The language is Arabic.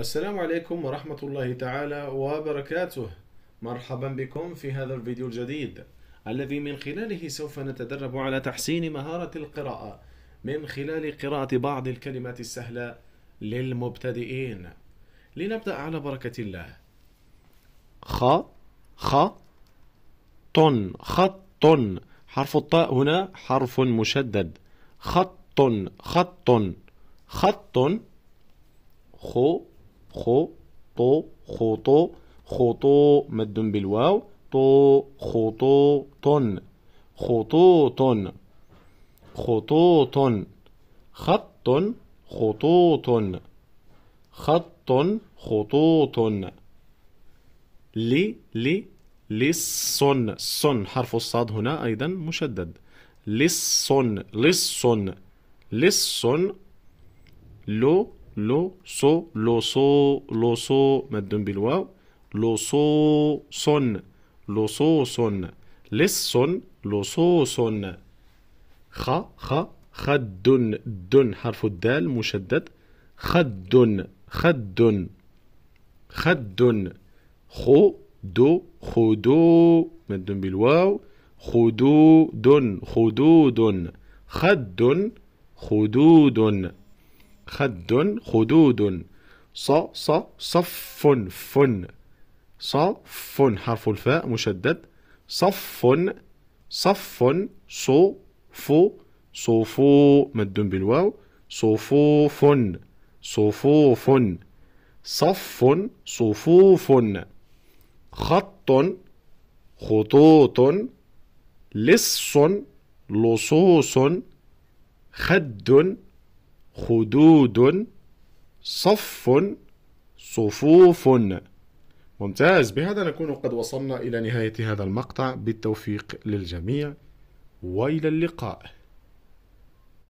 السلام عليكم ورحمة الله تعالى وبركاته مرحبا بكم في هذا الفيديو الجديد الذي من خلاله سوف نتدرب على تحسين مهارة القراءة من خلال قراءة بعض الكلمات السهلة للمبتدئين لنبدأ على بركة الله خ خ طن خط حرف الطاء هنا حرف مشدد خط خط خط خو خو طو خوطو خطو مد بالواو طو خطوط خطوط خطوط خط خطوط خط خطوط لي لي لصن صن حرف الصاد هنا أيضا مشدد لصن لصن لصن لو لو صو لو صو لو صو مدون بالواو لو صو صن لو صو صن لصن لو صو صن خ خ خد دن حرف الدال مشدد خد خد خد خو دو خدو مد بالواو خدود خدود خد خدود خد خدود ص ص صف فن صف حرف الفاء مشدد صف صف صوف صوفو مد بالواو صفوف صفوف صف صفوف خط خطوط لص لصوص خد خدود صف صفوف ممتاز بهذا نكون قد وصلنا إلى نهاية هذا المقطع بالتوفيق للجميع وإلى اللقاء